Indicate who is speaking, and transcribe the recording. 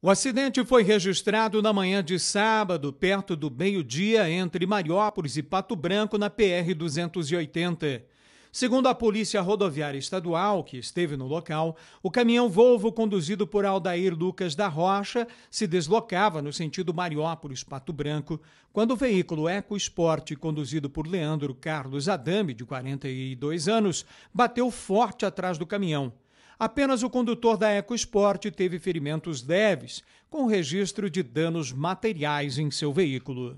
Speaker 1: O acidente foi registrado na manhã de sábado, perto do meio-dia, entre Mariópolis e Pato Branco, na PR-280. Segundo a Polícia Rodoviária Estadual, que esteve no local, o caminhão Volvo conduzido por Aldair Lucas da Rocha se deslocava no sentido Mariópolis-Pato Branco, quando o veículo Eco Sport, conduzido por Leandro Carlos Adame, de 42 anos, bateu forte atrás do caminhão. Apenas o condutor da EcoSport teve ferimentos leves, com registro de danos materiais em seu veículo.